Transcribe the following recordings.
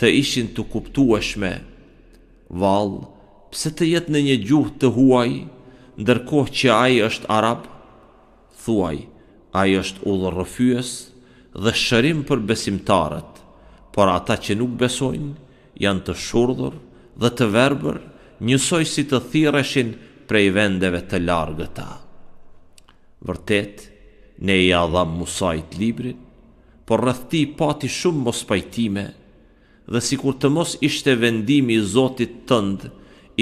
të ishin të kuptueshme. Val, pse të jetë në një gjuhë të huaj, ndërkohë që ai është arab? Thuaj, ai është udhërrëfyes dhe shërim për besimtarët, por ata që nuk besojnë janë të shurdhur dhe të verbër, njësoj si të thirreshin prej vendeve të largëta. Vërtet, ne i adham Musajt librin, por rëthti pati shumë mos pajtime, dhe si kur të mos ishte vendimi i Zotit tënd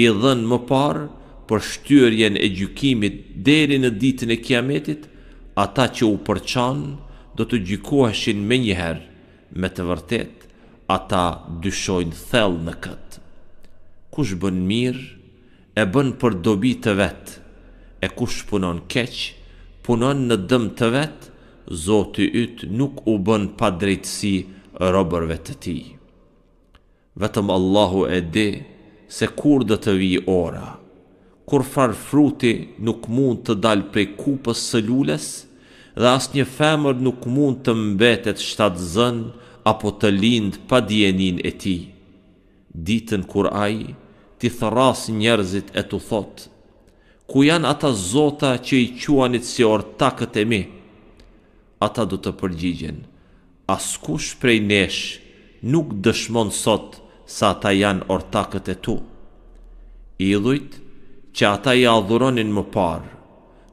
i dhënë më parë për shtyrjen e gjykimit deri në ditën e kiametit, ata që u përçan do të gjykoheshin me njëherë, me të vërtet, ata dyshojnë thellë në këtë. Kush bën mirë, e bën për dobi të vetë, e kush punon keqë, punon në dëm të vetë, Zoti i nuk u bën pa drejtësi robërve të tij vetëm Allahu e di se kur dhe të vi ora, kur far fruti nuk mund të dal prej kupës së lules, dhe as një femër nuk mund të mbetet shtatë zën, apo të lind pa djenin e ti. Ditën kur ai, ti thëras njerëzit e të thotë, ku janë ata zota që i quanit si ortakët e mi, ata du të përgjigjen, as kush prej nesh nuk dëshmon sotë, sa ta janë ortakët e tu. Idhujt që ata i adhuronin më parë,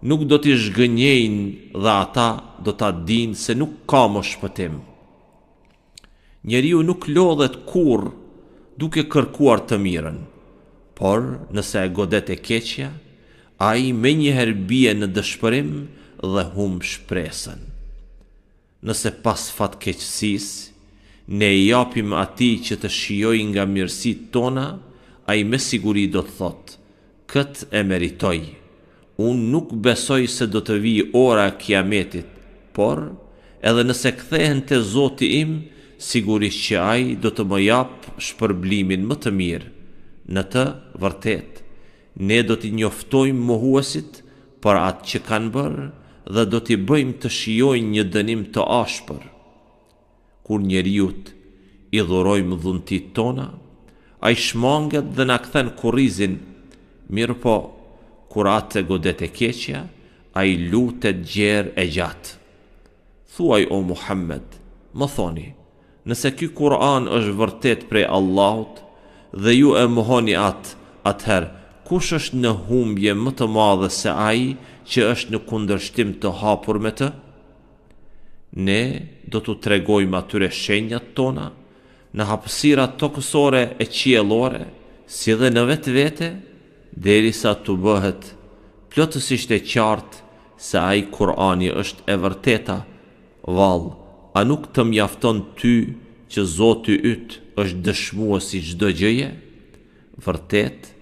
nuk do t'i shgënjejnë dhe ata do t'a dinë se nuk ka më shpëtim. Njeriu nuk lodhet kur duke kërkuar të mirën, por nëse e godet e keqja, a i me njëherë bie në dëshpërim dhe hum shpresën. Nëse pas fat keqësisë, ne i japim ati që të shioj nga mirësit tona, a i me siguri do të thot, këtë e meritoj. Unë nuk besoj se do të vi ora kiametit, por edhe nëse kthehen të zoti im, sigurisht që ai do të më japë shpërblimin më të mirë. Në të vërtet, ne do t'i njoftojmë mohuesit për atë që kanë bërë dhe do t'i bëjmë të shiojnë një dënim të ashpër kur njeriut i dhurojmë dhuntit tona, a i shmanget dhe në këthen kurizin, mirë po, kur atë godet e keqja, a i lutet gjerë e gjatë. Thuaj o Muhammed, më thoni, nëse ky Kur'an është vërtet prej Allahut dhe ju e mohoni atë, atëherë, kush është në humbje më të madhe se aji që është në kundërshtim të hapur me të? ne do të tregojmë atyre shenjat tona në të tokësore e qielore, si dhe në vetë vete, deri sa të bëhet plotësisht e qartë se ai Kurani është e vërteta, val, a nuk të mjafton ty që Zoti yt është dëshmuar si çdo gjëje? Vërtet,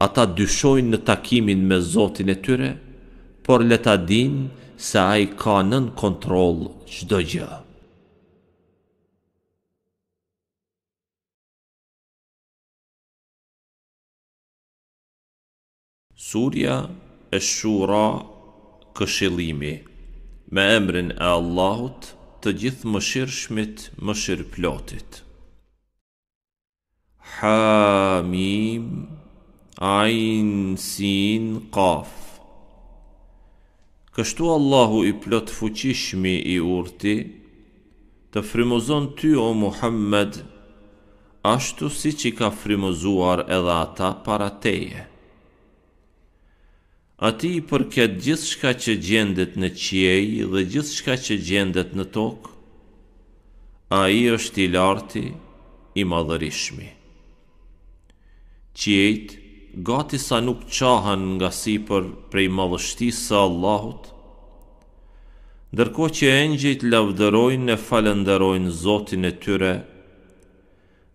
ata dyshojnë në takimin me Zotin e tyre, por le ta dinë se a i ka nën kontrol qdo gjë. Surja e shura këshilimi Me emrin e Allahut të gjithë më shirë shmit më shirë plotit Hamim Ain sin qaf Kështu Allahu i plot fuqishmi i urti të frimozon ty o Muhammed ashtu si që ka frimozuar edhe ata para teje. A ti i përket gjithë shka që gjendet në qiej dhe gjithë shka që gjendet në tok, a i është i larti i madhërishmi. Qiejtë Gati sa nuk qahan nga si për prej madhështi sa Allahut Ndërko që engjit lavdërojnë e falëndërojnë Zotin e tyre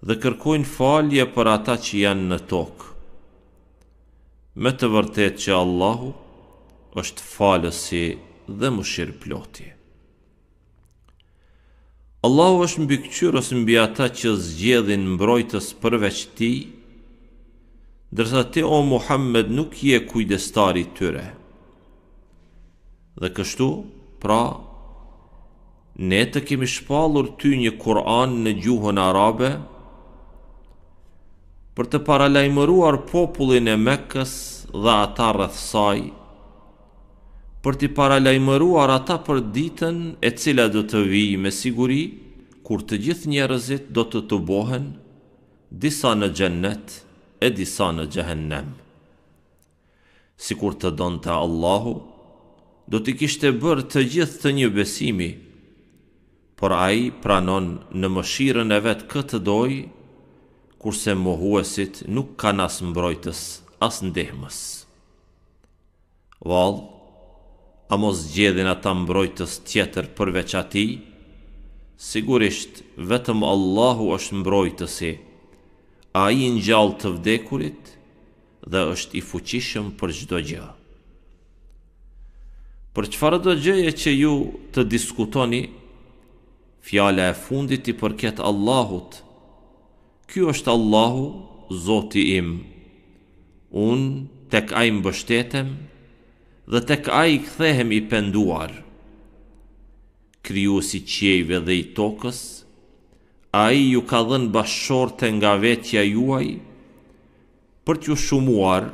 Dhe kërkojnë falje për ata që janë në tokë Me të vërtet që Allahu është falësi dhe më shirë ploti Allahu është mbi këqyrës mbi ata që zgjedhin mbrojtës përveçti Dërsa ti o Muhammed nuk je kujdestari të tëre Dhe kështu pra Ne të kemi shpalur ty një Kur'an në gjuhën arabe Për të paralajmëruar popullin e mekës dhe ata rëthësaj Për të paralajmëruar ata për ditën e cila do të vij me siguri Kur të gjithë njerëzit do të të bohen, disa në gjennetë, e disa në gjehennem. Si kur të donë të Allahu, do t'i kishte bërë të gjithë të një besimi, por a i pranon në mëshirën e vetë këtë doj, kurse mohuesit nuk ka nas mbrojtës, as ndihmës. Val, a mos gjedhin ata mbrojtës tjetër përveç ati, sigurisht vetëm Allahu është mbrojtësi, a i në gjallë të vdekurit dhe është i fuqishëm për gjdo gjë. Për farë do gjëje që ju të diskutoni, fjale e fundit i përket Allahut, ky është Allahu, Zoti im, unë tek a i mbështetem dhe tek a i këthehem i penduar, kryu si qjejve dhe i tokës, a i ju ka dhen bashorte nga vetja juaj, për t'ju shumuar,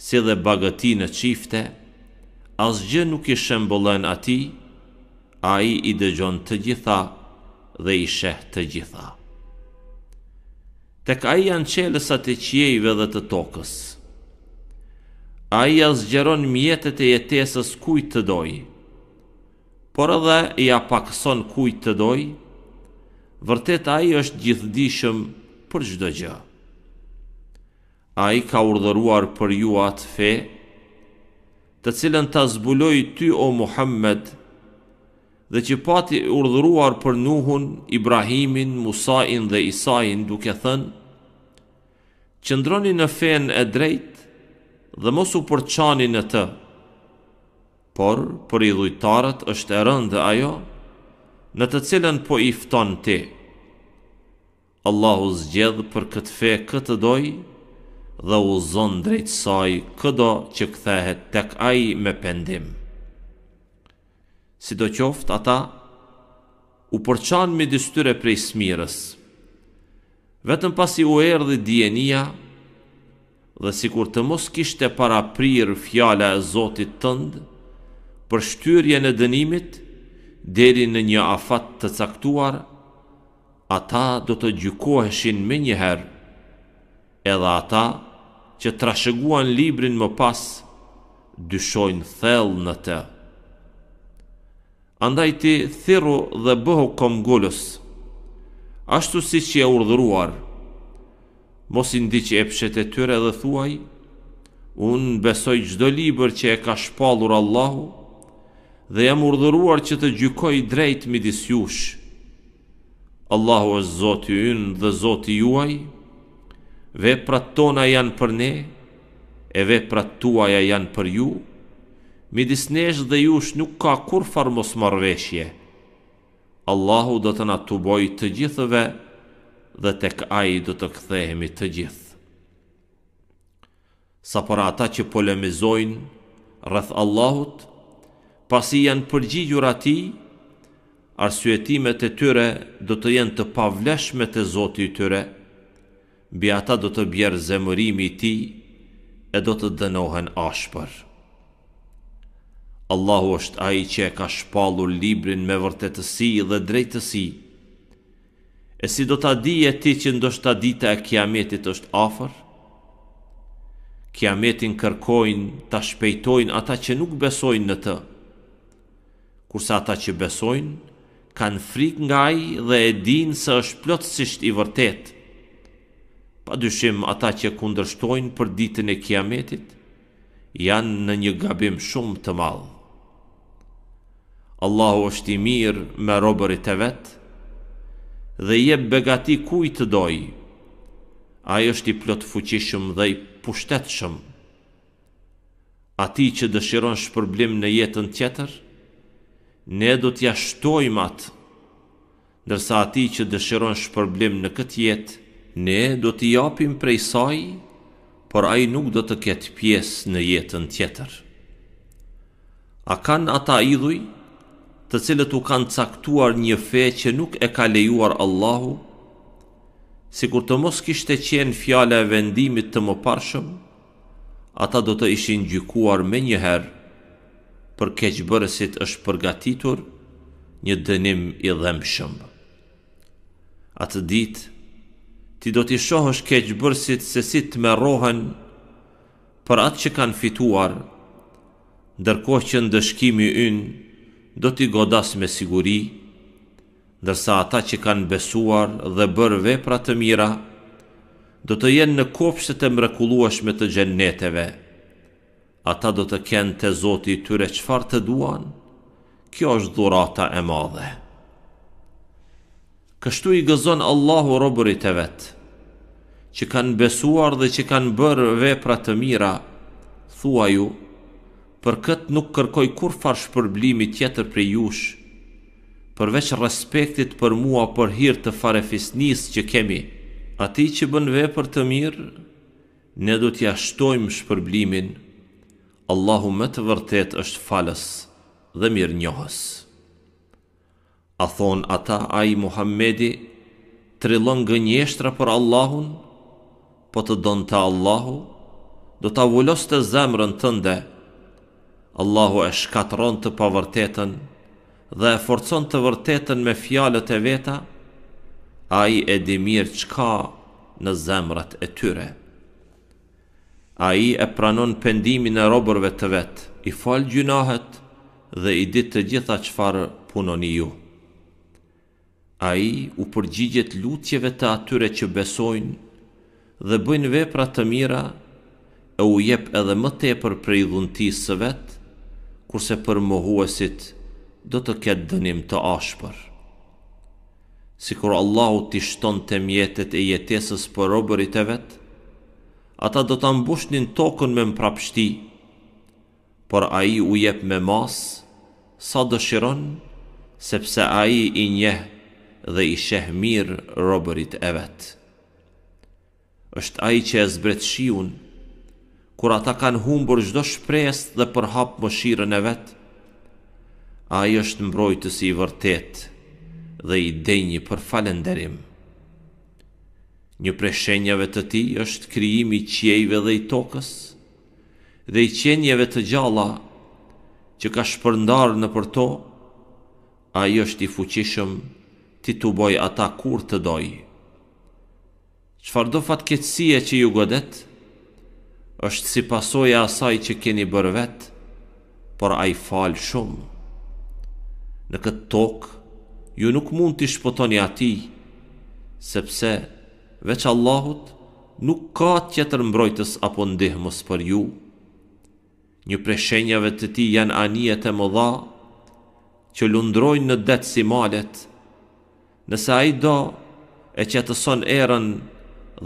si dhe bagëti në qifte, asgjë nuk i shembolen ati, a i i dëgjon të gjitha dhe i sheh të gjitha. Tek a i janë qeles atë qjejve dhe të tokës, a i asgjeron mjetet e jetesës kujt të dojë, por edhe i apakëson kujt të dojë, vërtet ai është gjithdijshëm për çdo gjë. Ai ka urdhëruar për ju atë fe, të cilën ta zbuloi ty o Muhammed, dhe që pati urdhëruar për Nuhun, Ibrahimin, Musain dhe Isain duke thënë: Qëndroni në fen e drejtë dhe mos u përçani në të. Por për i dhujtarët është e rëndë ajo në të cilën po i fton ti. Allahu zgjedh për këtë fe këtë doj dhe u zon drejt saj këdo që këthehet tek aj me pendim. Si do qoftë ata, u përçan me dystyre prej smirës, vetëm pasi u erë dhe djenia, dhe si kur të mos kishte para prirë fjale e Zotit tëndë, për shtyrje në dënimit, deri në një afat të caktuar, ata do të gjykoheshin me njëherë, edhe ata që trasheguan librin më pas, dyshojnë thellë në të. Andaj ti thiru dhe bëhu kom gullës, ashtu si që e urdhruar, mos i ndi që e pshet e tyre dhe thuaj, unë besoj qdo liber që e ka shpalur Allahu, dhe jam urdhëruar që të gjykoj drejt midis jush. Allahu është Zoti ynë dhe Zoti juaj, veprat tona janë për ne, e veprat tuaja janë për ju, midis nesh dhe jush nuk ka kur farmos marveshje. Allahu do të na të boj të gjithëve dhe tek aji do të kthehemi të gjithë. Sa për ata që polemizojnë rrëth Allahut, pasi janë përgjigjur ati, arsyetimet e tyre do të jenë të pavleshme të zoti i tyre, bi ata do të bjerë zemërimi ti e do të dënohen ashpër. Allahu është ai që e ka shpallur librin me vërtetësi dhe drejtësi. E si do ta dije ti që ndoshta dita e Kiametit është afër? Kiametin kërkojnë ta shpejtojnë ata që nuk besojnë në të kurse ata që besojnë, kanë frik nga i dhe e din se është plotësisht i vërtet. Pa dyshim ata që kundërshtojnë për ditën e kiametit, janë në një gabim shumë të malë. Allahu është i mirë me robërit e vetë, dhe je begati kuj të dojë, a është i plotë fuqishëm dhe i pushtetëshëm. A ti që dëshiron shpërblim në jetën tjetër, ne do t'ja shtojmë atë, nërsa ati që dëshiron shpërblim në këtë jetë, ne do t'i japim prej saj, por ai nuk do të ketë pjesë në jetën tjetër. A kanë ata idhuj, të cilët u kanë caktuar një fe që nuk e ka lejuar Allahu, si kur të mos kishte qenë fjale e vendimit të më parshëm, ata do të ishin gjykuar me njëherë për keqëbërësit është përgatitur një dënim i dhemë shëmbë. Atë ditë, ti do t'i shohësh keqëbërësit se si me rohen për atë që kanë fituar, ndërkohë që në dëshkimi ynë do t'i godas me siguri, ndërsa ata që kanë besuar dhe bërë vepra të mira, do të jenë në kopsët e mrekuluashme të gjenneteve, ata do të kenë të zoti tyre qëfar të duan, kjo është dhurata e madhe. Kështu i gëzon Allahu robërit e vetë, që kanë besuar dhe që kanë bërë vepra të mira, thua ju, për këtë nuk kërkoj kur farë shpërblimi tjetër për jush, përveç respektit për mua për hirë të fare fisnis që kemi, ati që bën vepër të mirë, ne do t'ja shtojmë shpërblimin Allahu më të vërtet është falës dhe mirë njohës. A thonë ata a i Muhammedi, trillon nga njështra për Allahun, po të donë të Allahu, do të avullos të zemrën tënde, Allahu e shkatron të pavërtetën dhe e forcon të vërtetën me fjalët e veta, a i e dimirë qka në zemrat e tyre. A i e pranon pendimin e robërve të vetë, i falë gjunahet dhe i ditë të gjitha qëfarë punoni ju. A i u përgjigjet lutjeve të atyre që besojnë dhe bëjnë vepra të mira e u jep edhe më te për prej dhuntisë së vetë, kurse për mohuesit do të ketë dënim të ashpër. Si kur Allahu të shton të mjetet e jetesës për robërit e vetë, ata do të mbushnin tokën me mprapshti, por a i u jep me mas, sa dëshiron, sepse a i i njeh dhe i sheh mirë robërit e vetë. është a i që e zbret shiun, kur ata kanë humbur gjdo shpresë dhe përhap më shiren e vetë, a i është mbrojtës i vërtetë dhe i denjë për falënderim Një prej shenjave të ti është krijimi i qiejve dhe i tokës, dhe i qenieve të gjalla që ka shpërndarë në për to, a i është i fuqishëm ti të boj ata kur të doj. Qfar do fatë që ju godet, është si pasoja asaj që keni bërë vetë, por a i falë shumë. Në këtë tokë, ju nuk mund të shpëtoni ati, sepse veç Allahut, nuk ka tjetër mbrojtës apo ndihmës për ju. Një shenjave të ti janë anijet e më dha, që lundrojnë në detë si malet, nëse a i do e që të erën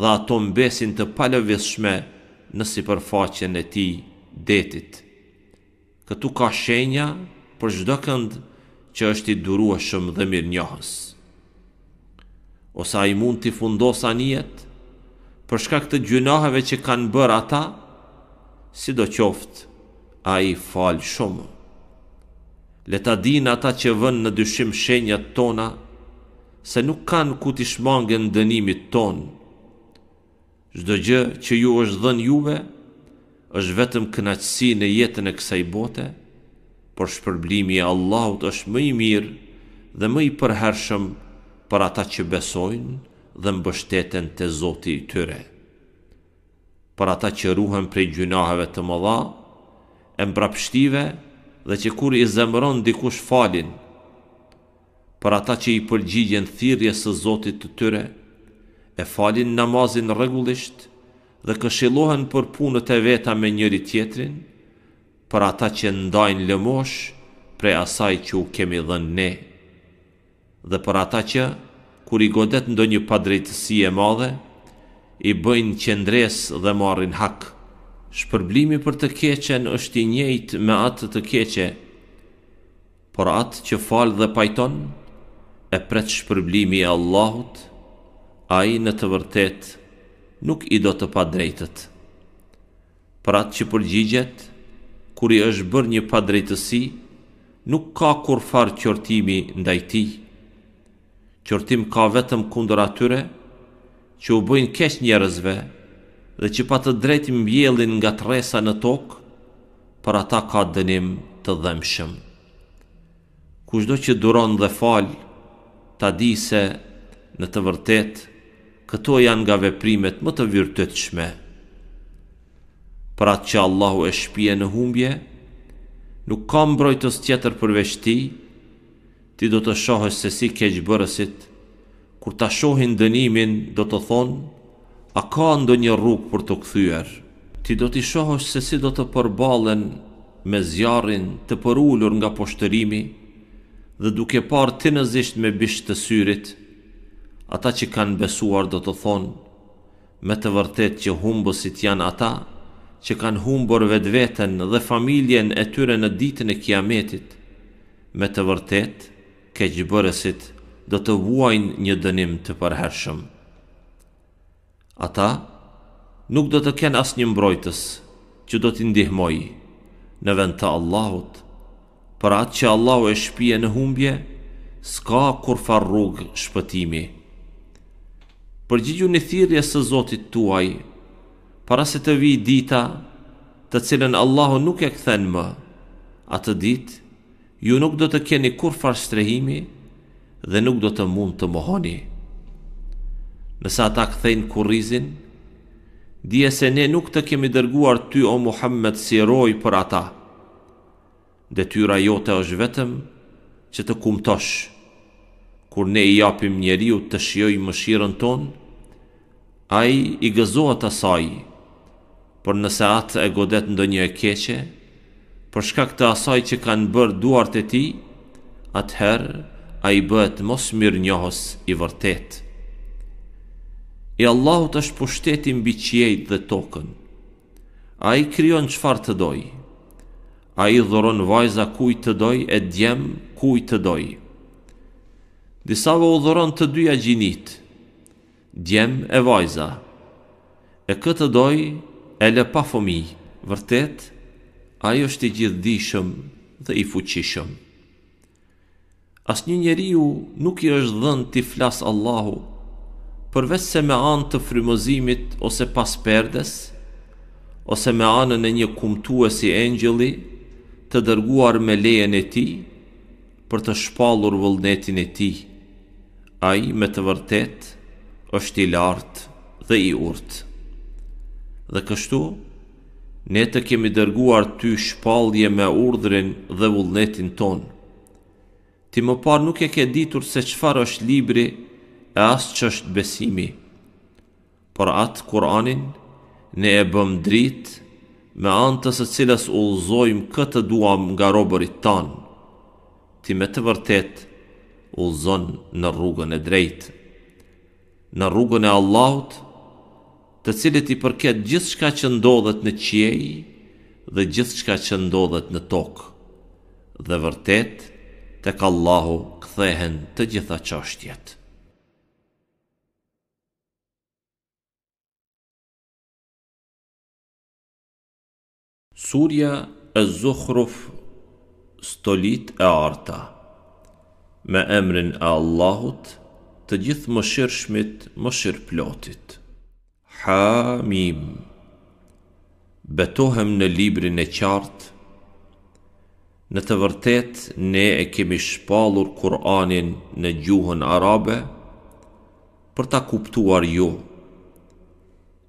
dhe ato mbesin të palëvishme në sipërfaqen përfaqen e ti detit. Këtu ka shenja për çdo kënd që është i durua shumë dhe mirë njohës ose a i mund t'i fundos anijet, përshka këtë gjunaheve që kanë bërë ata, si do qoftë, a i falë shumë. Leta din ata që vënë në dyshim shenjat tona, se nuk kanë ku t'i shmangën dënimit tonë. Zdo gjë që ju është dhën juve, është vetëm kënaqësi në jetën e kësaj bote, por shpërblimi e Allahut është më i mirë dhe më i përhershëm për ata që besojnë dhe mbështeten të zoti i tyre. Për ata që ruhen për gjunaheve të mëdha, e më dhe që kur i zemëron dikush falin, për ata që i përgjigjen thirje së zotit të tyre, e falin namazin regullisht dhe këshilohen për punët e veta me njëri tjetrin, për ata që ndajnë lëmosh prej asaj që u kemi dhe ne dhe për ata që kur i godet ndo një padrejtësi e madhe, i bëjnë qendres dhe marrin hak. Shpërblimi për të keqen është i njejt me atë të keqe, por atë që falë dhe pajton, e pret shpërblimi e Allahut, a i në të vërtet nuk i do të padrejtët. Për atë që përgjigjet, kur i është bërë një padrejtësi, nuk ka kur farë qërtimi ndajti, nuk ka kur farë qërtimi ndajti, qërtim ka vetëm kundër atyre, që u bëjnë keq njerëzve dhe që pa të drejtë mbjellin nga të resa në tokë, për ata ka dënim të dhemshëm. Kushdo që duron dhe falë, ta di se në të vërtet, këto janë nga veprimet më të vyrtët shme. Për atë që Allahu e shpije në humbje, nuk kam brojtës tjetër përveç për veçti, ti do të shohësh se si bërësit, kur ta shohin dënimin, do të thonë, a ka ndo një rrugë për të këthyër, ti do të shohësh se si do të përbalen me zjarin të përullur nga poshtërimi, dhe duke parë të nëzisht me bishtë të syrit, ata që kanë besuar do të thonë, me të vërtet që humbësit janë ata, që kanë humbër vetë vetën dhe familjen e tyre në ditën e kiametit, me të vërtetë, keqëbërësit do të vuajnë një dënim të përhershëm. Ata nuk do të kenë asë një mbrojtës që do t'indihmoj në vend të Allahut, për atë që Allahu e shpije në humbje, s'ka kur far rrugë shpëtimi. Përgjigju një thirje së Zotit tuaj, para se të vi dita të cilën Allahu nuk e këthen më, atë ditë ju nuk do të keni kur farë strehimi dhe nuk do të mund të mohoni. Nësa ta këthejnë rizin, dje se ne nuk të kemi dërguar ty o Muhammed si roj për ata. Detyra jote është vetëm që të kumtosh, kur ne i japim njeriu të shjoj më shiren ton, a i i gëzohet asaj, për nëse atë e godet ndo një e keqe, për shkak të asaj që kanë bërë duart e ti, atëherë a i bëhet mos mirë njohës i vërtet. E Allahut është pushteti mbi qiejt dhe tokën. A i kryon qëfar të dojë. A i dhuron vajza kuj të doj e djem kuj të doj. Disa vë u dhuron të dyja gjinit, djem e vajza. E këtë doj e le pa fomi, vërtet, ajo është i gjithdishëm dhe i fuqishëm. As një njeri ju nuk i është dhënë t'i flasë Allahu, përves se me anë të frimozimit ose pas perdes, ose me anën e një e si engjeli, të dërguar me lejen e ti, për të shpalur vëllnetin e ti. A i me të vërtet, është i lartë dhe i urtë. Dhe kështu, ne të kemi dërguar ty shpalje me urdhrin dhe vullnetin ton. Ti më parë nuk e ke ditur se qëfar është libri e asë që është besimi. Por atë Kur'anin, ne e bëm dritë me antës e cilës ullëzojmë këtë duam nga robërit tanë. Ti me të vërtet ullëzon në rrugën e drejtë. Në rrugën e Allahutë, të cilët i përket gjithë shka që ndodhet në qiej dhe gjithë shka që ndodhet në tokë. Dhe vërtet, të ka Allahu këthehen të gjitha qashtjet. Surja e Zuhruf Stolit e Arta Me emrin e Allahut të gjithë më shirëshmit më shirë plotit. Hamim Betohem në librin e qartë Në të vërtet, ne e kemi shpalur Kur'anin në gjuhën arabe Për ta kuptuar ju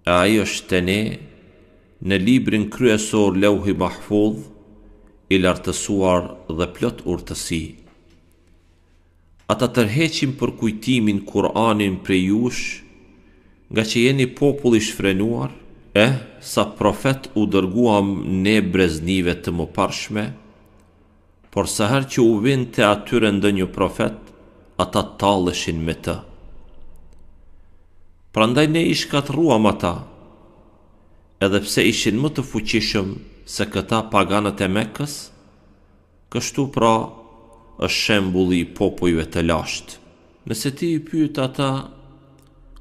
A i është të ne Në librin kryesor leuhi mahfudh I lartësuar dhe plot urtësi Ata tërheqim për kujtimin Kur'anin për jushë nga që jeni popull i shfrenuar, e sa profet u dërguam ne breznive të më parshme, por sa her që u vind të atyre ndë një profet, ata talëshin me të. Prandaj ne ishkatruam ata, edhe pse ishin më të fuqishëm se këta paganët e mekës, kështu pra është shembuli popojve të lashtë. Nëse ti i pyët ata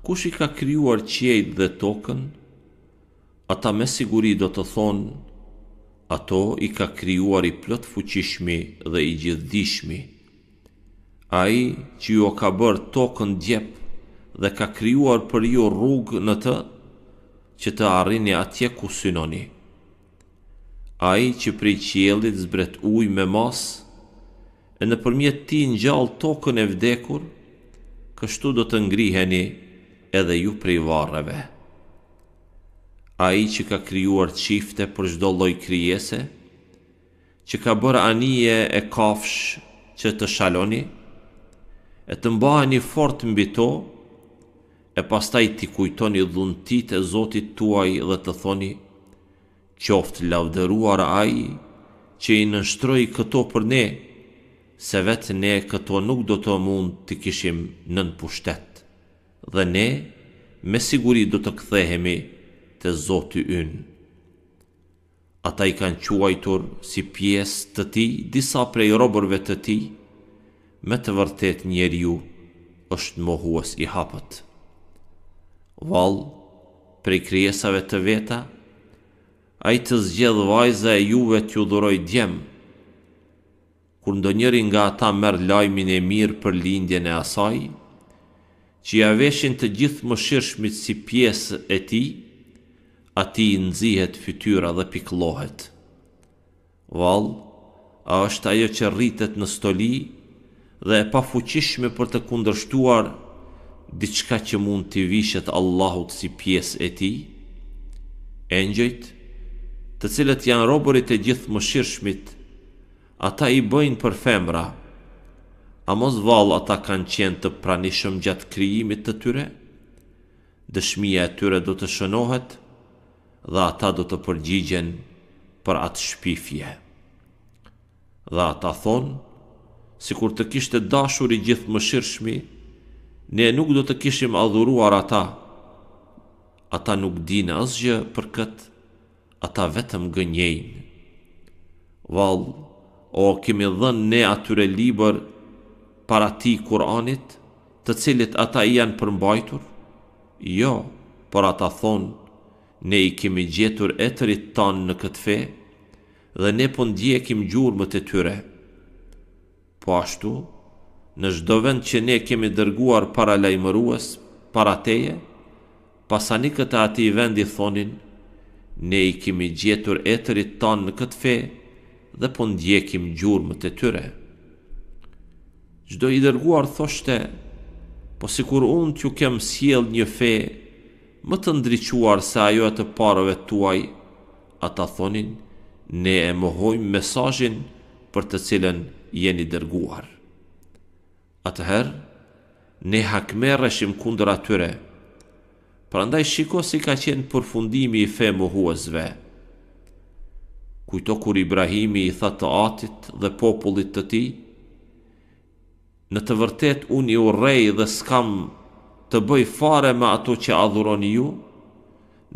kush i ka kryuar qiejt dhe tokën, ata me siguri do të thonë, ato i ka kryuar i plët fuqishmi dhe i gjithdishmi. A i që jo ka bërë tokën djep dhe ka kryuar për jo rrugë në të, që të arrini atje ku synoni. A i që prej qjelit zbret uj me mas, e në përmjet ti në gjallë tokën e vdekur, kështu do të ngriheni edhe ju prej varreve. A i që ka kryuar qifte për shdo loj kryese, që ka bërë anije e kafsh që të shaloni, e të mba një fort mbi to, e pastaj t'i kujtoni dhuntit e zotit tuaj dhe të thoni, qoftë lavderuar a i që i nështroj këto për ne, se vetë ne këto nuk do të mund të kishim nën pushtet dhe ne me siguri do të kthehemi të Zotë ynë. Ata i kanë quajtur si pjesë të ti, disa prej robërve të ti, me të vërtet njeri ju është mohuas i hapët. Val, prej kryesave të veta, a i të zgjedh vajza e juve t'ju dhuroj djem, kur ndo njëri nga ata merë lajmin e mirë për lindjen e asaj, që ja veshin të gjithë më shirëshmit si pjesë e ti, ati i nëzihet fytyra dhe piklohet. Val, a është ajo që rritet në stoli dhe e pa fuqishme për të kundërshtuar diçka që mund t'i vishet Allahut si pjesë e ti? Engjëjt, të cilët janë roborit e gjithë më shirëshmit, ata i bëjnë për femra, A mos valë ata kanë qenë të pranishëm gjatë krijimit të tyre? Dëshmija e tyre do të shënohet dhe ata do të përgjigjen për atë shpifje. Dhe ata thonë, si kur të kishte dashur i gjithë më shirëshmi, ne nuk do të kishim adhuruar ata. Ata nuk dinë asgjë për këtë, ata vetëm gënjejnë. Valë, o kemi dhënë ne atyre liber para ti Kur'anit, të cilit ata i janë përmbajtur? Jo, por ata thonë, ne i kemi gjetur etërit tanë në këtë fe, dhe ne po ndje kemi gjurë më të tyre. Po ashtu, në shdo vend që ne kemi dërguar para lajmëruës, para teje, pasani këta ati i vendi thonin, ne i kemi gjetur etërit tanë në këtë fe, dhe po ndje kemi gjurë më të tyre. Gjdo i dërguar thoshte, po si kur unë t'ju kem siel një fe, më të ndriquar se ajo e të parëve tuaj, ata thonin, ne e mohojmë mesajin për të cilën jeni dërguar. Atëherë, ne hakmereshim kundër atyre, pra ndaj shiko si ka qenë përfundimi i fe mohuazve. Kujto kur Ibrahimi i tha të atit dhe popullit të ti, Në të vërtet unë ju rej dhe skam të bëj fare me ato që adhuron ju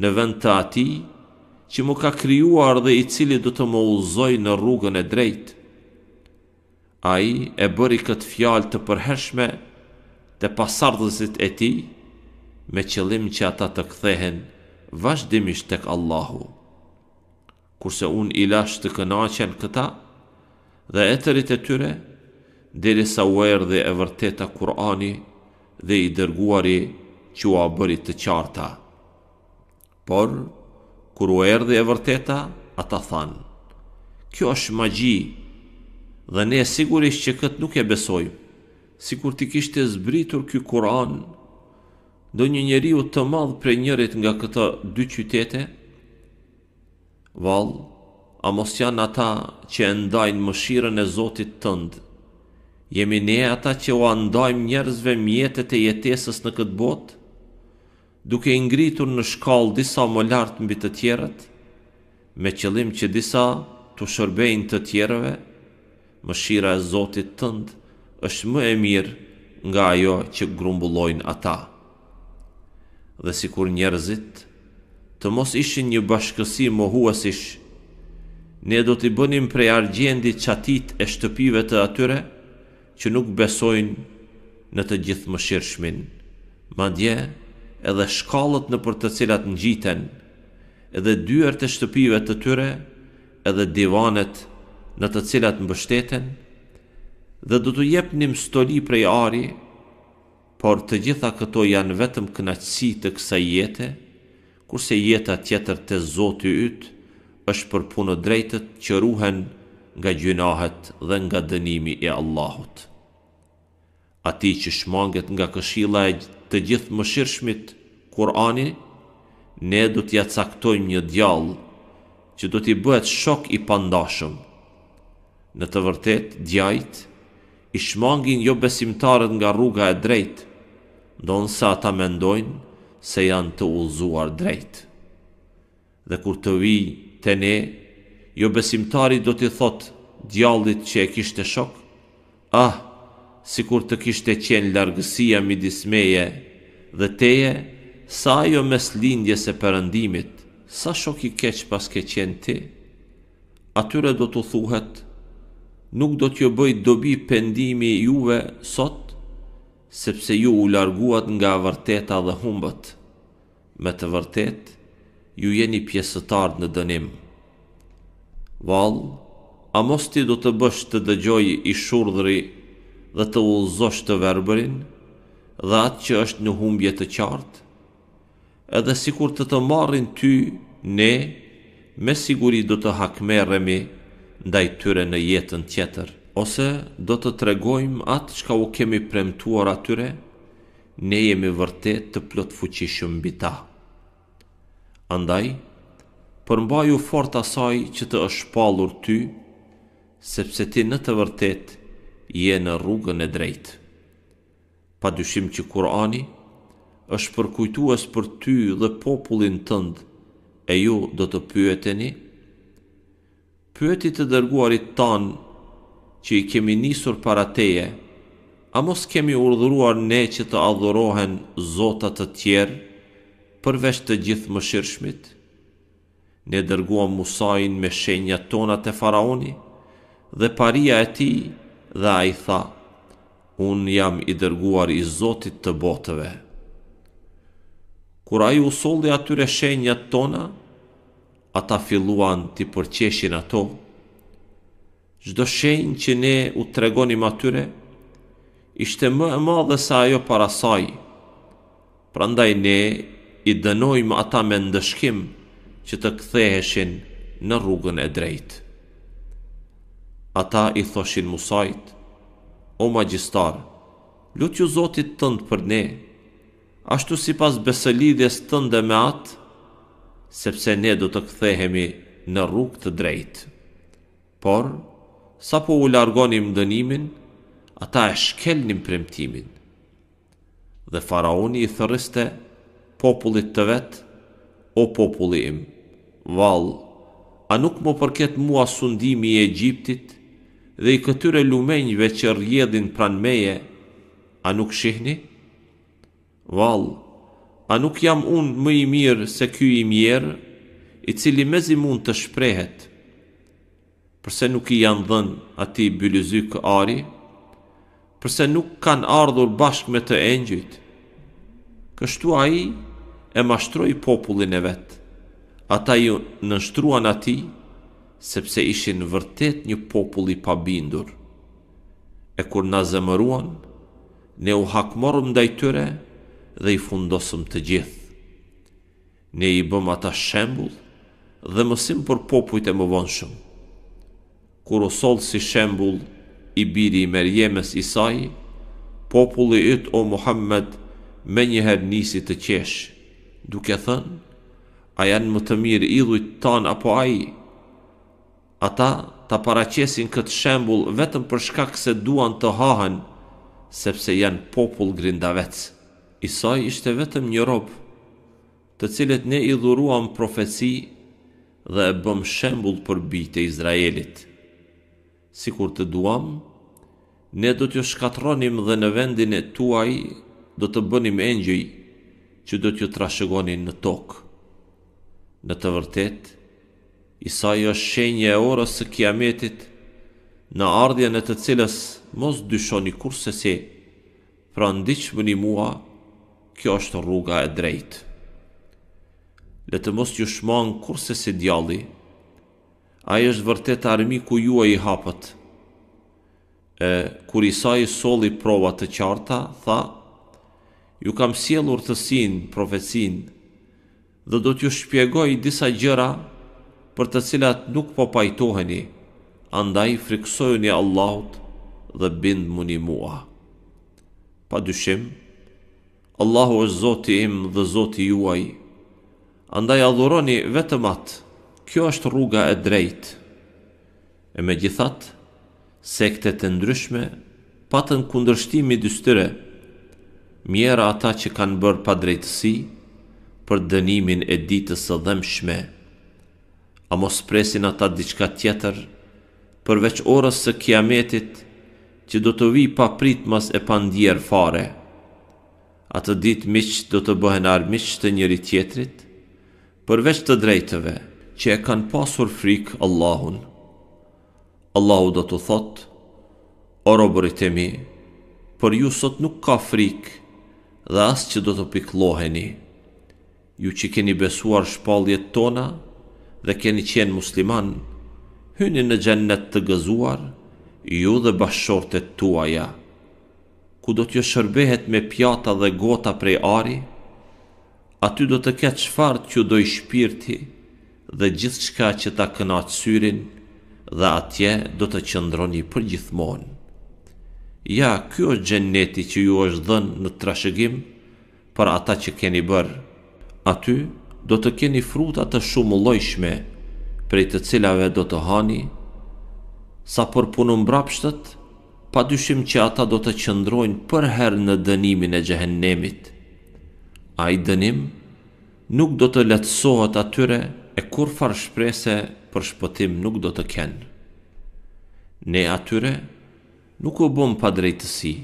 Në vend të ati që mu ka kryuar dhe i cili do të më uzoj në rrugën e drejt A i e bëri këtë fjal të përheshme të pasardhësit e ti Me qëllim që ata të këthehen vazhdimisht tek Allahu. Kurse unë i lash të kënaqen këta dhe etërit e tyre deri sa u erdhe e vërteta Kurani dhe i dërguari që u a bëri të qarta. Por, kur u erdhe e vërteta, ata thanë, kjo është magji dhe ne sigurisht që këtë nuk e besojmë, si kur ti kishte zbritur kjo Kurani, do një njeri u të madhë prej njërit nga këta dy qytete, valë, a mos janë ata që e ndajnë mëshirën e Zotit tëndë, jemi ne ata që o andojmë njerëzve mjetet e jetesës në këtë botë, duke ingritur në shkallë disa më lartë mbi të tjerët, me qëllim që disa të shërbejnë të tjerëve, më shira e Zotit tëndë është më e mirë nga ajo që grumbullojnë ata. Dhe si kur njerëzit të mos ishin një bashkësi më huasish, ne do t'i bënim prej argjendi qatit e shtëpive të atyre, që nuk besojnë në të gjithë më shirëshmin. Ma dje, edhe shkallët në për të cilat në gjiten, edhe dyër të shtëpive të tyre, edhe divanet në të cilat në bështeten, dhe do të jep një mstoli prej ari, por të gjitha këto janë vetëm kënaqësi të kësa jete, kurse jeta tjetër të zotë ytë është për punë drejtët që ruhen nga gjynahet dhe nga dënimi i Allahutë ati që shmanget nga këshila e të gjithë më shirëshmit Kurani, ne du t'ja caktojmë një djallë që du t'i bëhet shok i pandashëm. Në të vërtet, djajt, i shmangin jo besimtarët nga rruga e drejt, ndonë nësa ata mendojnë se janë të uzuar drejt. Dhe kur të vi të ne, jo besimtari do t'i thot djallit që e kishte shok, ah, si kur të kishte qenë largësia midis meje dhe teje, sa ajo mes lindjes e përëndimit, sa shoki keqë pas ke qenë ti, atyre do të thuhet, nuk do t'jo bëjt dobi pendimi juve sot, sepse ju u larguat nga vërteta dhe humbët. Me të vërtet, ju jeni pjesëtar në dënim. Val, a mos ti do të bësh të dëgjoj i shurdhri dhe të ullëzosh të verberin, dhe atë që është në humbje të qartë, edhe si kur të të marrin ty, ne, me siguri do të hakmeremi ndaj tyre në jetën tjetër, ose do të tregojmë atë që ka u kemi premtuar atyre, ne jemi vërtet të plot fuqishëm bita. Andaj, përmbaju fort asaj që të është palur ty, sepse ti në të vërtetë, je në rrugën e drejtë. Pa dyshim që Kurani është përkujtues për ty dhe popullin tënd, e ju do të pyeteni pyeti të dërguarit tan që i kemi nisur para teje, a mos kemi urdhëruar ne që të adhurohen zota të tjerë përveç të gjithë shirëshmit. Ne dërguam Musain me shenjat tona te faraoni dhe paria e tij dhe a i tha, unë jam i dërguar i Zotit të botëve. Kur a ju soldi atyre shenjat tona, ata filluan të përqeshin ato. Gjdo shenjë që ne u tregonim atyre, ishte më e ma dhe sa ajo parasaj. Prandaj ne i dënojmë ata me ndëshkim që të ktheheshin në rrugën e drejtë. Ata i thoshin Musajt, o magjistar, lutju ju Zotit tëndë për ne, ashtu si pas besëlidhjes tënde me atë, sepse ne do të kthehemi në rrug të drejtë. Por, sa po u largonim dënimin, ata e shkelnim premtimin. Dhe faraoni i thëriste popullit të vetë, o popullim, valë, a nuk më përket mua sundimi i Egjiptit, dhe i këtyre lumenjve që rjedhin pran meje, a nuk shihni? Val, a nuk jam unë më i mirë se kjo i mjerë, i cili mezi mund të shprehet, përse nuk i janë dhenë ati bëllëzykë ari, përse nuk kanë ardhur bashkë me të engjit, kështu a i e mashtroj popullin e vetë, ata ju nështruan ati, sepse ishin vërtet një popull i pabindur. E kur na zemëruan, ne u hakmorëm dhe i tyre dhe i fundosëm të gjithë. Ne i bëm ata shembul dhe mësim për popullit e më vonshëm. Kur osolë si shembul i biri i merjemes i saj, populli ytë o Muhammed me njëherë nisi të qeshë, duke thënë, a janë më të mirë idhujt tanë apo ajë, ata ta paraqesin këtë shembul vetëm për shkak se duan të hahen, sepse janë popull grindavec. Isai ishte vetëm një robë, të cilet ne i dhuruam profeci dhe e bëm shembul për bitë e Izraelit. Si kur të duam, ne do t'jo shkatronim dhe në vendin e tuaj do të bënim engjëj që do t'jo trashëgonin në tokë. Në të vërtetë, Isa jo shenje e orës së kiametit, në ardhjën e të cilës mos dyshoni kurse se, pra ndiqë mua, kjo është rruga e drejtë. Le të mos ju shmon kurse se djalli, a i është vërtet armi ku ju e i hapët. E, kur Isa i soli provat të qarta, tha, ju kam sielur të sin, profecin, dhe do t'ju shpjegoj disa gjëra për të cilat nuk po pajtoheni, andaj friksojni Allahut dhe bind muni mua. Pa dyshim, Allahu është zoti im dhe zoti juaj, andaj adhuroni vetëm atë, kjo është rruga e drejtë. E me gjithat, sekte të ndryshme, patën kundërshtimi dystyre, mjera ata që kanë bërë pa drejtësi, për dënimin e ditës së dhemshme, a mos presin ata diçka tjetër, përveç orës së kiametit, që do të vi pa prit mas e pandjer fare. Atë ditë miq do të bëhen armiq të njëri tjetrit, përveç të drejtëve që e kanë pasur frik Allahun. Allahu do të thot, o robërit e mi, për ju sot nuk ka frik dhe as që do të pikloheni. Ju që keni besuar shpaljet tona, dhe keni qenë musliman, hyni në gjennet të gëzuar, ju dhe bashortet tua ja. Ku do t'jo shërbehet me pjata dhe gota prej ari, aty do të ketë shfarë që do i shpirti dhe gjithë shka që ta kënaqë syrin dhe atje do të qëndroni për gjithmonë. Ja, kjo është gjenneti që ju është dhënë në trashëgim, për ata që keni bërë, aty do të keni fruta të shumë lojshme prej të cilave do të hani, sa për punën mbrapshtët, padyshim që ata do të qëndrojnë për herë në dënimin e A Ai dënim nuk do të letësohet atyre e kur farë shprese për shpëtim nuk do të kenë. Ne atyre nuk u bëm pa drejtësi,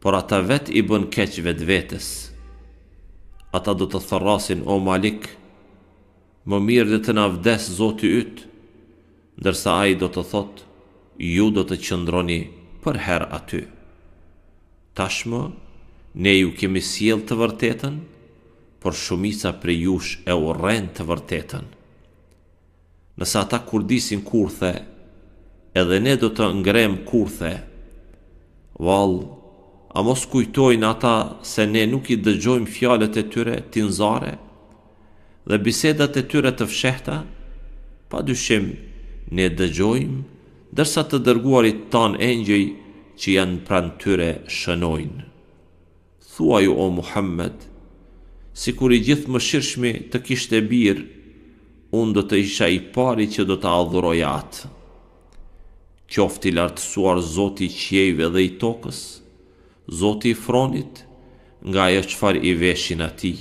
por ata vet i bën keq vetë vetës ata do të thërrasin o malik, më mirë dhe të na vdes zoti ytë, ndërsa ai do të thot, ju do të qëndroni për her aty. Tashmë, ne ju kemi siel të vërtetën, por shumica për jush e u të vërtetën. Nësa ata kurdisin kurthe, edhe ne do të ngrem kurthe, valë, A mos kujtojnë ata se ne nuk i dëgjojmë fjalet e tyre tinzare dhe bisedat e tyre të fshehta, pa dyshim ne dëgjojmë, dërsa të dërguarit tan engjëj që janë pranë tyre shënojnë. Thua ju o Muhammed, si kur i gjithë më shirshmi të kishtë e birë, unë do të isha i pari që do të adhuroj atë. Qofti lartësuar zoti qjejve dhe i tokës, Zoti i fronit nga ajo çfarë i veshin atij.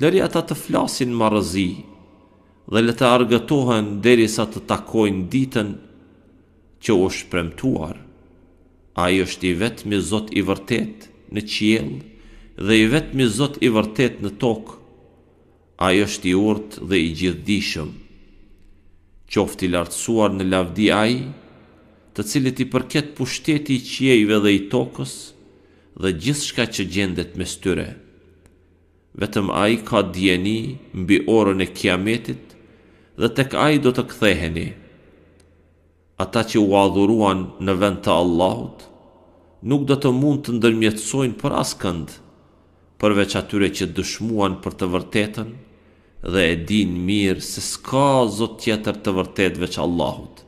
Lëri ata të flasin marrëzi dhe le të argëtohen derisa të takojnë ditën që u shpremtuar. Ai është i vetmi Zot i vërtet në qiell dhe i vetmi Zot i vërtet në tokë. Ai është i urtë dhe i gjithdijshëm. Qofti lartësuar në lavdi ai, i të cilit i përket pushteti i qiejve dhe i tokës dhe gjithë shka që gjendet me styre. Vetëm a i ka djeni mbi orën e kiametit dhe tek a i do të ktheheni. Ata që u adhuruan në vend të Allahut, nuk do të mund të ndërmjetësojnë për askënd, përveç atyre që dëshmuan për të vërtetën dhe e din mirë se s'ka zot tjetër të vërtetë veç Allahut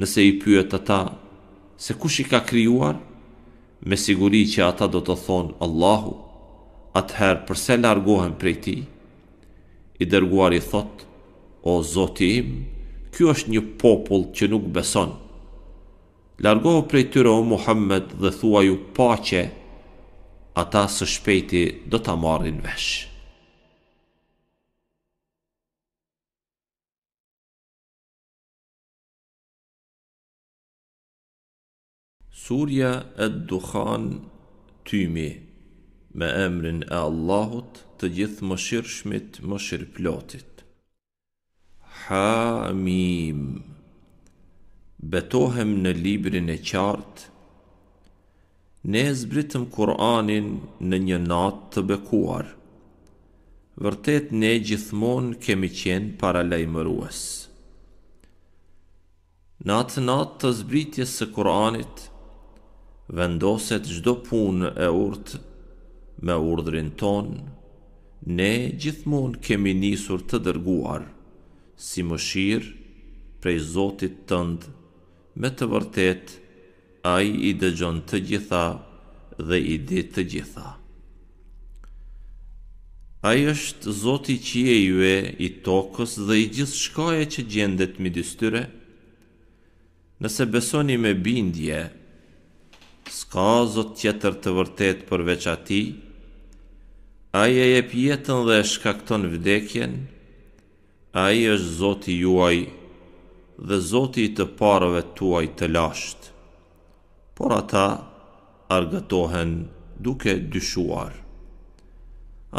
nëse i pyet ata se kush i ka krijuar, me siguri që ata do të thonë Allahu. Atëherë përse largohen prej tij? I dërguari thot: O Zoti im, ky është një popull që nuk beson. Largohu prej tyre o Muhammed dhe thuaju paqe. Ata së shpejti do ta marrin vesh. Surja e duhan tymi me emrin e Allahut të gjithë më shirëshmit më shirë plotit. Hamim Betohem në librin e qartë Ne e zbritëm Kur'anin në një natë të bekuar Vërtet ne gjithmonë kemi qenë para lejmëruës Natë natë të zbritjes së Kur'anit Në vendoset çdo punë e urt me urdhrin ton ne gjithmonë kemi nisur të dërguar si mëshirë prej Zotit tënd me të vërtet ai i dëgjon të gjitha dhe i di të gjitha ai është Zoti i qiejve i tokës dhe i gjithë shkaja që gjendet midis tyre nëse besoni me bindje s'ka zot tjetër të vërtet përveç ati, a i e pjetën dhe shkakton vdekjen, a i është zoti juaj dhe zoti i të parëve tuaj të lasht, por ata argëtohen duke dyshuar.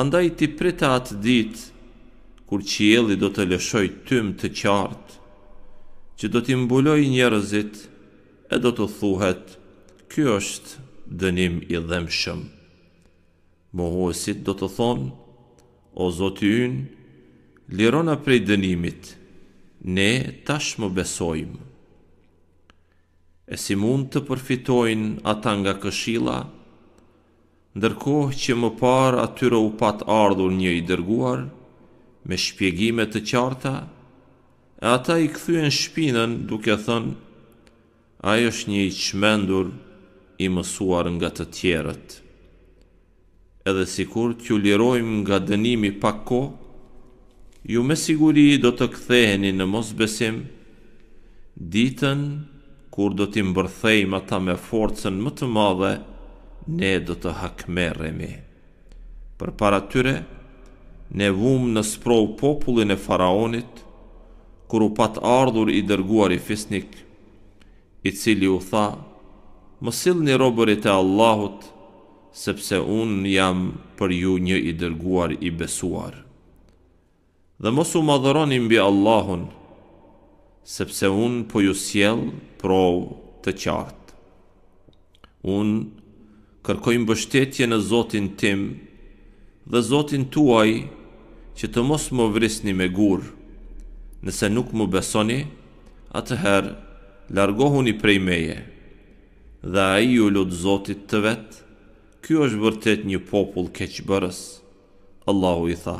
Andaj ti prita atë ditë, kur qieli do të lëshoj tym të qartë, që do t'i mbuloj njerëzit e do të thuhet Ky është dënim i dhemshëm. Mohuesit do të thonë, o zoti ynë, lirona prej dënimit, ne tash më besojmë. E si mund të përfitojnë ata nga këshila, ndërkohë që më parë atyre u pat ardhur një i dërguar, me shpjegime të qarta, e ata i këthyen shpinën duke thënë, ajo është një i qmendur, i mësuar nga të tjerët. Edhe sikur t'ju lirojmë nga dënimi pa ko, ju me siguri do të ktheheni në mos besim, ditën kur do t'im bërthejmë ata me forcen më të madhe, ne do të hakmeremi. Për para tyre, ne vumë në sprov popullin e faraonit, kur u pat ardhur i dërguar i fisnik, i cili u tha, Më sëllë një robërit e Allahut, sepse unë jam për ju një i dërguar i besuar. Dhe mos u madhëroni mbi Allahun, sepse unë po ju sjellë provë të qartë. Unë kërkojmë bështetje në Zotin tim dhe Zotin tuaj që të mos më vrisni me gurë, nëse nuk më besoni, atëherë largohu një prej meje dhe a i u lutë zotit të vetë, kjo është vërtet një popull keqëbërës. Allahu i tha,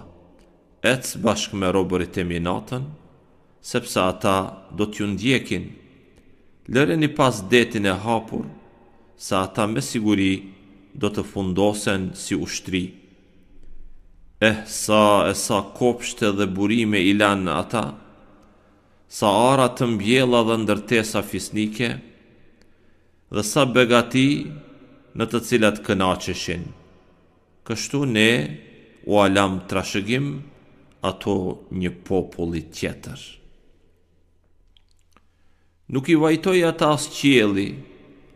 etës bashkë me robërit e minatën, sepse ata do t'ju ndjekin, lëre një pas detin e hapur, sa ata me siguri do të fundosen si ushtri. Eh, sa e sa kopshte dhe burime i në ata, sa arat të mbjela dhe ndërtesa fisnike, sa arat të mbjela dhe ndërtesa fisnike, dhe sa begati në të cilat kënaqeshin. Kështu ne u alam trashëgim ato një populli tjetër. Nuk i vajtoj ata as qieli,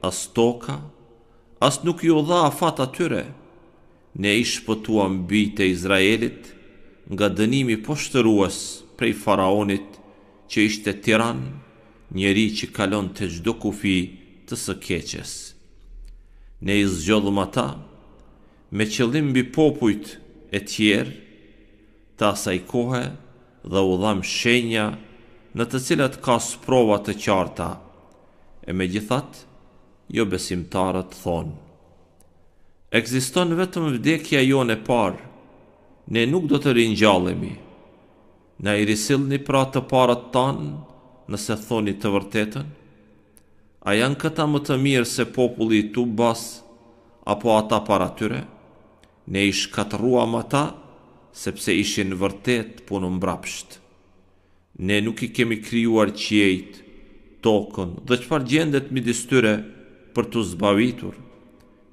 as toka, as nuk ju dha afat atyre, ne i shpëtuam bite Izraelit nga dënimi poshtëruas prej faraonit që ishte tiran, njeri që kalon të gjdo kufi, të së keqes. Ne i zgjodhëm ata me qëllim bi popujt e tjerë, ta asaj kohë dhe u dham shenja në të cilat ka sprova të qarta, e me gjithat, jo besimtarët thonë. Ekziston vetëm vdekja jo në parë, ne nuk do të rinjallemi, ne i risilni pra të parët tanë, nëse thoni të vërtetën, A janë këta më të mirë se populli të bas Apo ata para tyre Ne ish katrua më ta Sepse ishin vërtet punë mbrapsht Ne nuk i kemi kryuar qjejt Tokën dhe qëpar gjendet mi distyre Për të zbavitur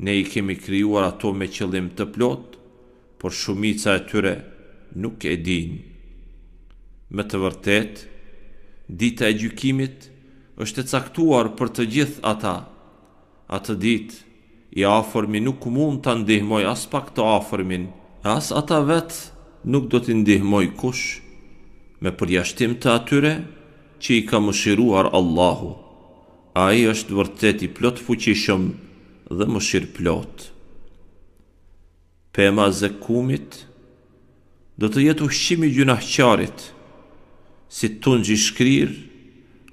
Ne i kemi kryuar ato me qëllim të plot Por shumica e tyre nuk e din Me të vërtet Dita e gjykimit Dita e gjykimit është e caktuar për të gjithë ata. Atë ditë, i afërmi nuk mund të ndihmoj as pak të afërmin, as ata vetë nuk do të ndihmoj kush, me përjashtim të atyre që i ka mëshiruar Allahu. A i është vërtet i plot fuqishëm dhe mëshir plot. Pema zekumit do të jetë ushqimi gjunahqarit, si tunë gjishkrirë,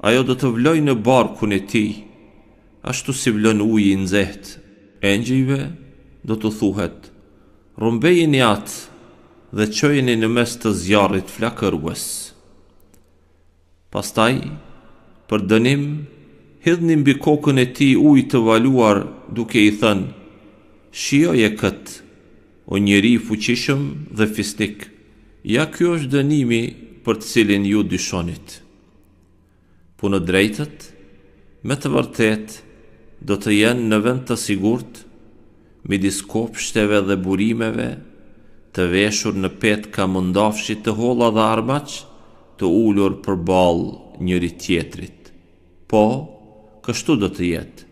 ajo do të vloj në barkun e ti, ashtu si vlon uji në zeht. Engjive do të thuhet, rumbejë një atë dhe qojeni në mes të zjarit flakërues. Pastaj, për dënim, hidhni mbi kokën e ti uj të valuar duke i thënë, shioj e këtë, o njeri fuqishëm dhe fisnik, ja kjo është dënimi për të cilin ju dyshonit ku në drejtët, me të vërtet, do të jenë në vend të sigurt, mi diskopshteve dhe burimeve, të veshur në pet ka mundafshit të hola dhe armaq, të ullur për bal njëri tjetrit. Po, kështu do të jetë,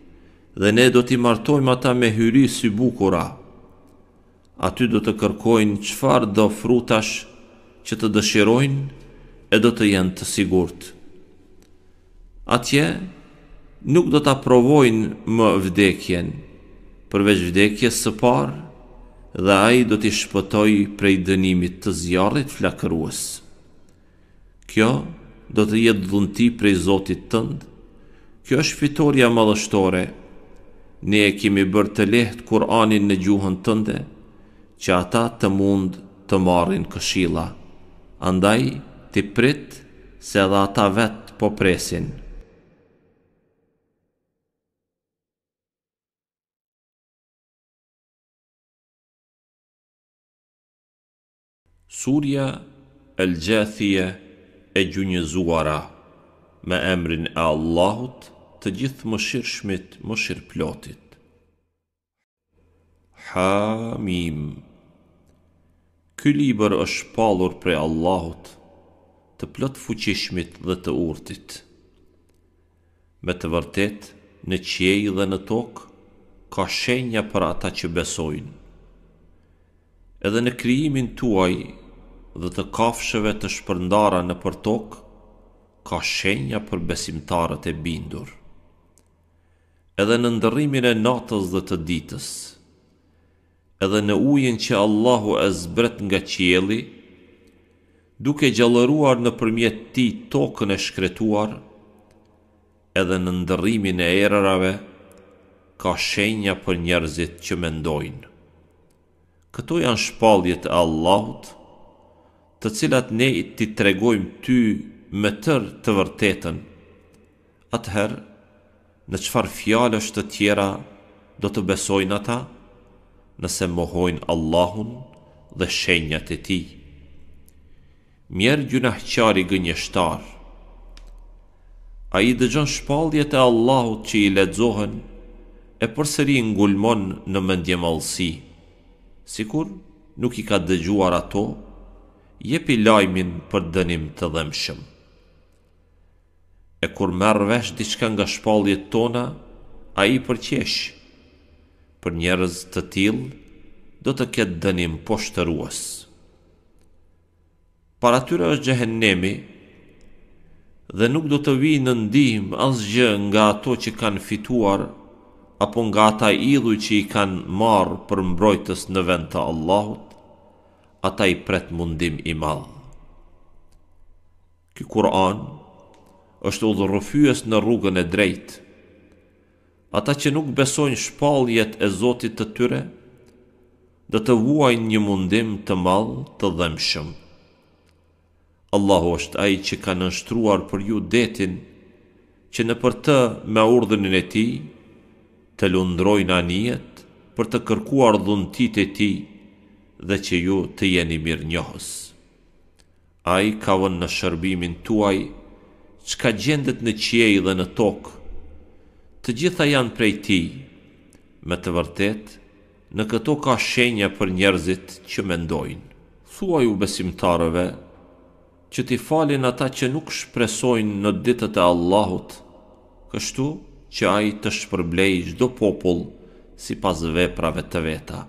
dhe ne do t'i martojmë ata me hyri si bukura. Aty do të kërkojnë qfar do frutash që të dëshirojnë e do të jenë të sigurtë atje nuk do ta provojnë më vdekjen përveç vdekjes së parë dhe ai do t'i shpëtoj prej dënimit të zjarrit flakërues. Kjo do të jetë dhunti prej Zotit tënd. Kjo është fitoria madhështore. Ne e kemi bërë të lehtë Kur'anin në gjuhën tënde, që ata të mund të marrin këshilla. Andaj ti prit se dha ata vet po presin. Surja, El elgjathia, e gjunjëzuara, me emrin e Allahut të gjithë më shirë shmit, më shirë plotit. Hamim Ky liber është palur pre Allahut të plot fuqishmit dhe të urtit. Me të vërtet, në qiej dhe në tok, ka shenja për ata që besojnë. Edhe në kryimin tuaj, dhe të kafshëve të shpërndara në për tokë, ka shenja për besimtarët e bindur. Edhe në ndërrimin e natës dhe të ditës, edhe në ujen që Allahu e zbret nga qieli, duke gjallëruar në përmjet ti tokën e shkretuar, edhe në ndërrimin e erarave, ka shenja për njerëzit që mendojnë. Këto janë shpaljet e Allahutë, të cilat ne i të tregojmë ty me tërë të vërtetën. Atëherë, në qëfar fjallë është të tjera, do të besojnë ata, nëse mohojnë Allahun dhe shenjat e ti. Mjerë gjunahqari gënjështar, a i dëgjën shpaldjet e Allahut që i ledzohen, e përsëri ngulmon në mendje si sikur nuk i ka dëgjuar ato, jepi lajmin për dënim të dhemshëm. E kur merë vesh diçka nga shpaljet tona, a i përqesh. Për njerëz të til, do të ketë dënim poshtëruas. Para tyre është gjehenemi, dhe nuk do të vijë në ndihmë asgjë nga ato që kanë fituar apo nga ata idhuj që i kanë marrë për mbrojtës në vend të Allahut ata i pret mundim i madh. Ky Kur'an është udhërrëfyes në rrugën e drejtë. Ata që nuk besojnë shpalljet e Zotit të tyre, do të vuajnë një mundim të madh të dhëmshëm. Allahu është ai që ka nënshtruar për ju detin që në për të me urdhënin e ti, të lundrojnë anijet për të kërkuar dhuntit e ti, dhe që ju të jeni mirë njohës. A i ka vënë në shërbimin tuaj, që ka gjendet në qiej dhe në tokë, të gjitha janë prej ti, me të vërtet, në këto ka shenja për njerëzit që mendojnë. Thuaj u besimtarëve, që ti falin ata që nuk shpresojnë në ditët e Allahut, kështu që a i të shpërblej gjdo popullë, si pas veprave të veta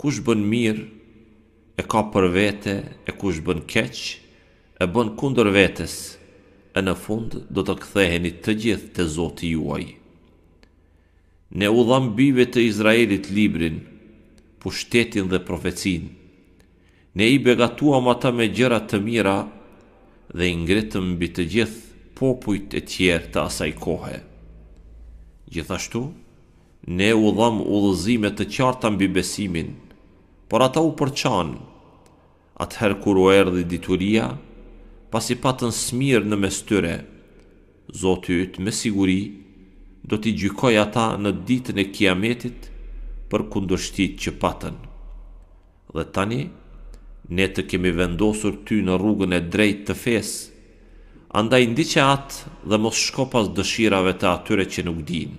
kush bën mirë e ka për vete e kush bën keq e bën kundër vetes e në fund do të ktheheni të gjithë te Zoti juaj ne u dham bive të Izraelit librin pushtetin dhe profecin ne i begatuam ata me gjëra të mira dhe i ngritëm mbi të gjithë popujt e tjerë të asaj kohe gjithashtu ne u dham udhëzime të qarta mbi besimin por ata u përçanë. Atëherë kur u erdhi dituria, pas i patën smirë në mes tëre, Zotë ytë me siguri do t'i gjykoj ata në ditën e kiametit për kundështit që patën. Dhe tani, ne të kemi vendosur ty në rrugën e drejt të fesë, Andaj ndi që atë dhe mos shko pas dëshirave të atyre që nuk dinë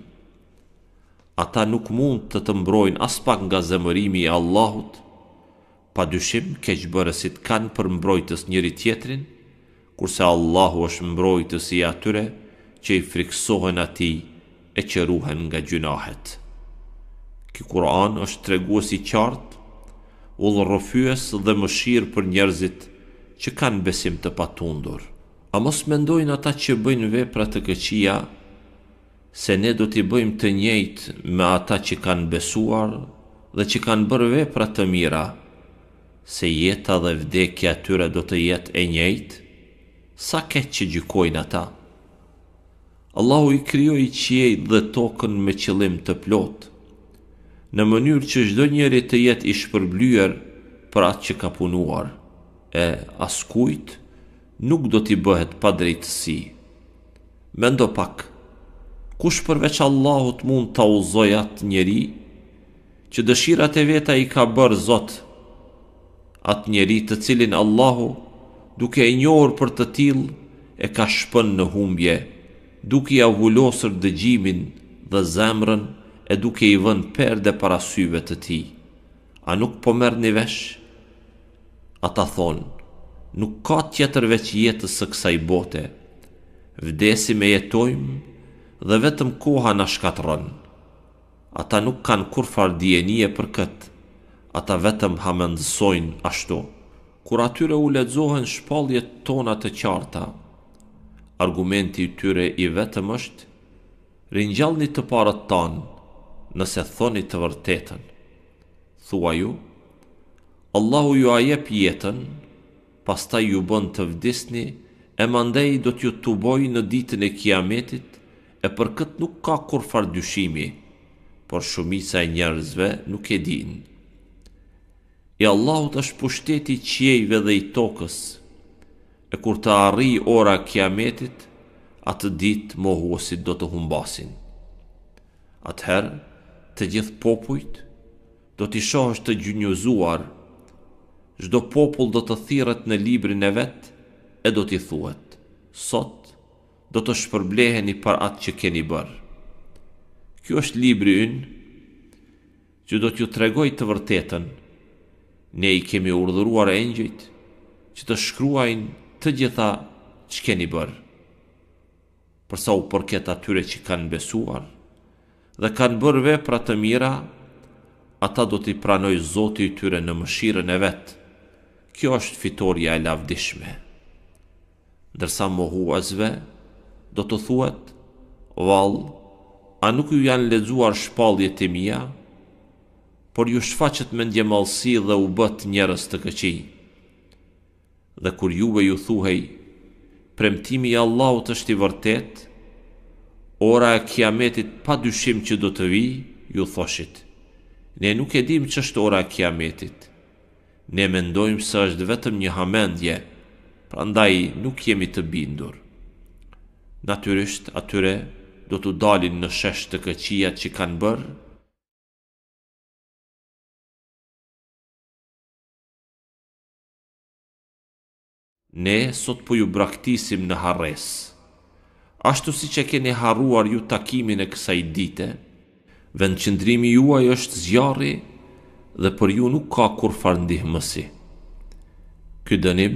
ata nuk mund të të mbrojnë as pak nga zemërimi i Allahut, pa dyshim keqëbërësit kanë për mbrojtës njëri tjetrin, kurse Allahu është mbrojtës i atyre që i friksohen ati e që ruhen nga gjynahet. Ki Kur'an është i qartë, u lërëfyës dhe më shirë për njerëzit që kanë besim të patundur. A mos mendojnë ata që bëjnë vepra të këqia se ne do t'i bëjmë të njëjtë me ata që kanë besuar dhe që kanë bërë vepra të mira, se jeta dhe vdekja atyre do të jetë e njëjtë, sa keqë që gjykojnë ata. Allahu i kryoj qiej dhe tokën me qëllim të plotë, në mënyrë që shdo njëri të jetë i shpërblyer për atë që ka punuar, e askujt nuk do t'i bëhet pa drejtësi. Mendo pak, kush përveç Allahut mund të auzojat njeri, që dëshirat e veta i ka bërë Zot, atë njeri të cilin Allahu, duke e njohër për të tilë, e ka shpën në humbje, duke i avullosër dëgjimin dhe zemrën, e duke i vën perde para syve të ti. A nuk po mërë një vesh? A ta thonë, nuk ka tjetër veç jetës së kësaj bote, vdesi me jetojmë, dhe vetëm koha në shkatron. Ata nuk kanë kur farë djenije për këtë, ata vetëm hamendësojnë ashtu. Kur atyre u ledzohen shpaljet tona të qarta, argumenti i tyre i vetëm është, rinjallni të parët tanë, nëse thoni të vërtetën. Thua ju, Allahu ju ajep jetën, pasta ju bën të vdisni, e mandej do t'ju të boj në ditën e kiametit, e për këtë nuk ka kur farë dyshimi, por shumisa e njerëzve nuk e dinë. E Allahut është pushteti qiejve dhe i tokës, e kur të arri ora kiametit, atë dit mohuosit do të humbasin. Atëherë, të gjithë popujt, do t'i shohësh të gjynjëzuar, zdo popull do të thirët në librin e vetë, e do t'i thuet, sot do të shpërbleheni për atë që keni bërë. Kjo është libri ynë, që do t'ju tregoj të vërtetën, ne i kemi urdhuruar e njëjt, që të shkruajnë të gjitha që keni bërë. Përsa u përket atyre që kanë besuar, dhe kanë bërë vepra të mira, ata do t'i pranoj zoti tyre në mëshirën e vetë. Kjo është fitorja e lavdishme. Ndërsa mohuazve, mohuazve, do të thuet, val, a nuk ju janë ledzuar shpalje të mija, por ju shfaqet me ndje malsi dhe u bët njerës të këqi. Dhe kur juve ju thuhej, premtimi i Allahut është i vërtet, ora e kiametit pa dyshim që do të vi, ju thoshit, ne nuk e dim që është ora e kiametit, ne mendojmë së është vetëm një hamendje, pra ndaj nuk jemi të bindur natyrisht atyre do të dalin në shesh të këqia që kanë bërë, Ne sot po ju braktisim në harres. Ashtu si që keni harruar ju takimin e kësaj dite, vendqëndrimi juaj është zjarri dhe për ju nuk ka kur farndihmësi. ndihë mësi. Ky dënim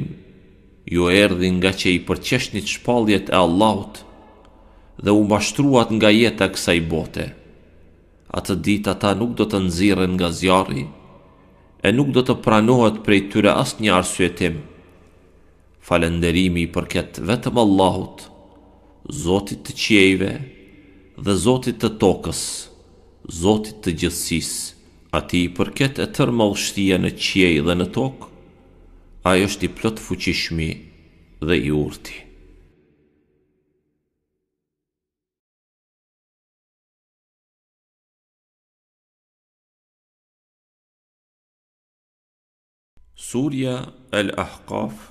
ju erdhin nga që i përqeshnit shpaljet e Allahut dhe u mashtruat nga jetë e kësaj bote. A të ditë ata nuk do të nzirën nga zjarri, e nuk do të pranohet prej tyre asë një arsuetim. Falenderimi për përket vetëm Allahut, Zotit të qjejve dhe Zotit të tokës, Zotit të gjithsis, ati i përket e tërma ushtia në qjej dhe në tokë, Ajo është i plot fuqishmi dhe i urti. Surja El Ahqaf